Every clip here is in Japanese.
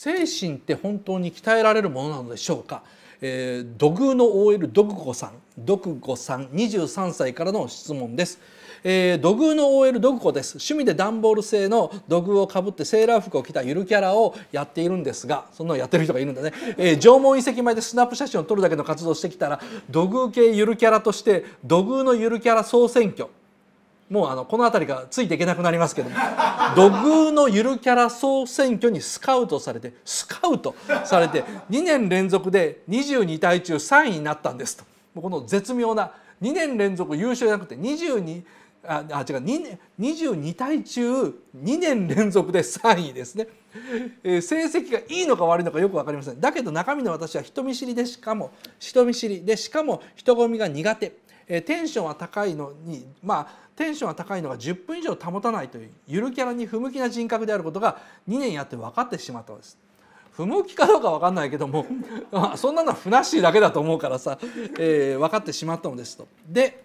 精神って本当に鍛えられるものなのでしょうか、えー、土偶の OL ドクゴさんドクゴさん23歳からの質問です、えー、土偶の OL ドクゴです趣味で段ボール製の土偶をかぶってセーラー服を着たゆるキャラをやっているんですがそんなのやってる人がいるんだね、えー、縄文遺跡前でスナップ写真を撮るだけの活動してきたら土偶系ゆるキャラとして土偶のゆるキャラ総選挙もうあのこの辺りがついていけなくなりますけども土偶のゆるキャラ総選挙にスカウトされてスカウトされて2年連続で22対中3位になったんですともうこの絶妙な2年連続優勝じゃなくて22ああ違う22体中2年連続で3位ですね、えー、成績がいいのか悪いのかよく分かりませんだけど中身の私は人見知りでしかも人見知りでしかも人混みが苦手、えー、テンションは高いのにまあテンションは高いのが10分以上保たないというゆるキャラに不向きな人格であることが2年やって分かってしまったのです。不向きかどうか分かんないけども そんなのはふなっしーだけだと思うからさ、えー、分かってしまったのですと。で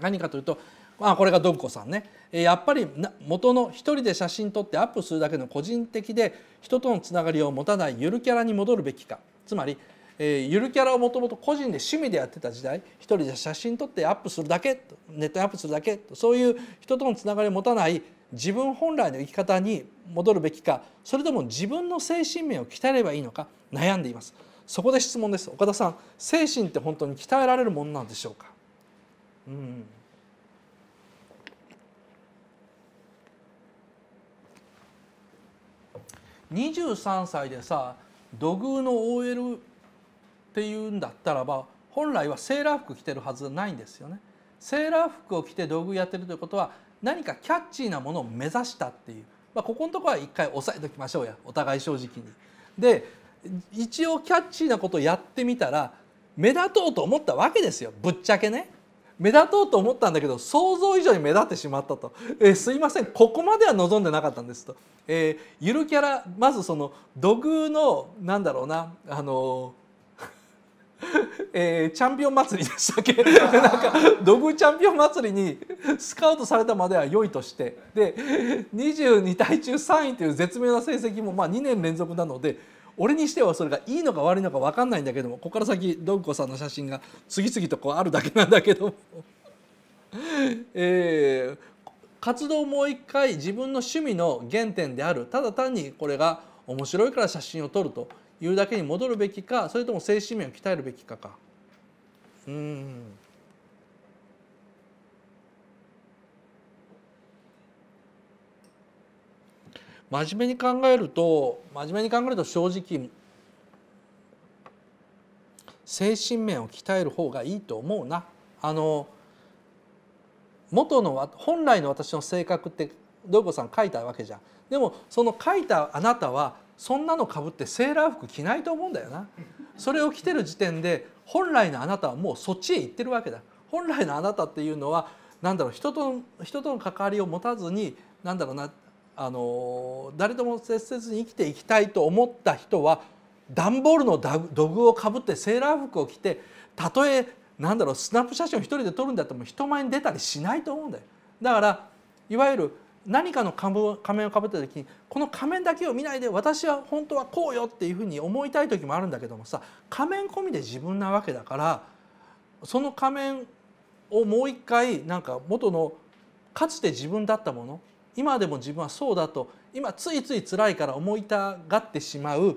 何かというとまあ、これがドブコさんねやっぱり元の一人で写真撮ってアップするだけの個人的で人とのつながりを持たないゆるキャラに戻るべきかつまり、えー、ゆるキャラをもともと個人で趣味でやってた時代一人で写真撮ってアップするだけネットにアップするだけそういう人とのつながりを持たない自分本来の生き方に戻るべきかそれとも自分の精神面を鍛えればいいのか悩んでいます。そこで質問です岡田さん精神って本当に鍛えられるものなんでしょうか、うん23歳でさ土偶の OL っていうんだったらば本来はセーラー服着てるはずないんですよね。セーラー服を着て土偶やってるということは何かキャッチーなものを目指したっていう、まあ、ここのとこは一回押さえときましょうやお互い正直に。で一応キャッチーなことをやってみたら目立とうと思ったわけですよぶっちゃけね。目立とうと思ったんだけど想像以上に目立ってしまったと「えー、すいませんここまでは望んでなかったんです」と。えー、ゆるキャラまずその土偶のなんだろうなあのー えー、チャンピオン祭りでしたっけ なんか土偶チャンピオン祭りにスカウトされたまでは良いとしてで22対中3位という絶妙な成績もまあ2年連続なので俺にしてはそれがいいのか悪いのか分かんないんだけどもここから先ドンコさんの写真が次々とこうあるだけなんだけども えー、活動をもう一回自分の趣味の原点であるただ単にこれが面白いから写真を撮るというだけに戻るべきかそれとも精神面を鍛えるべきかか。うん真面目に考えると真面目に考えると正直精神面を鍛える方がいいと思うな。あの元の本来の私の性格って土子さん書いたわけじゃん。でもその書いたあなたはそんなのかぶってセーラー服着ないと思うんだよな。それを着てる時点で本来のあなたはもうそっちへ行ってるわけだ。本来のあなたっていうのは何だろう人と人との関わりを持たずに何だろうなあの誰とも接せずに生きていきたいと思った人は段ボールの土偶をかぶってセーラー服を着てたとえなんだろうスナップ写真を一人で撮るんだっても人前に出たりしないと思うんだよ。だからいわゆる何かの仮面をかぶった時にこの仮面だけを見ないで私は本当はこうよっていうふうに思いたい時もあるんだけどもさ仮面込みで自分なわけだからその仮面をもう一回なんか元のかつて自分だったもの今でも自分はそうだと今ついつい辛いから思いたがってしまう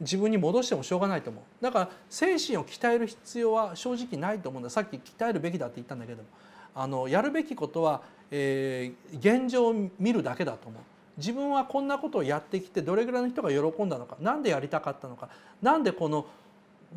自分に戻してもしょうがないと思うだから精神を鍛える必要は正直ないと思うんださっき鍛えるべきだって言ったんだけどもあのやるべきことは、えー、現状を見るだけだと思う自分はこんなことをやってきてどれぐらいの人が喜んだのか何でやりたかったのか何でこの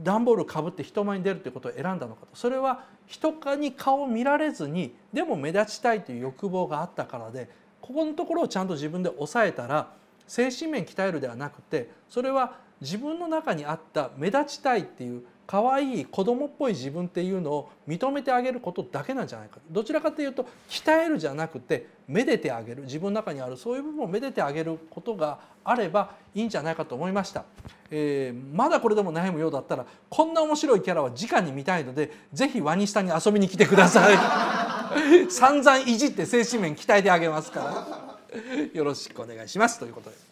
段ボールをかぶって人前に出るということを選んだのかとそれは人に顔を見られずにでも目立ちたいという欲望があったからでここのところをちゃんと自分で抑えたら精神面鍛えるではなくてそれは自分の中にあった目立ちたいっていう可愛い子供っぽい自分っていうのを認めてあげることだけなんじゃないかどちらかというと鍛えるじゃなくてめでてあげる自分の中にあるそういう部分をめでてあげることがあればいいんじゃないかと思いました、えー、まだこれでも悩むようだったらこんな面白いキャラは直に見たいので是非ワニスタに遊びに来てください。散々いじって精神面鍛えてあげますからよろしくお願いしますということで。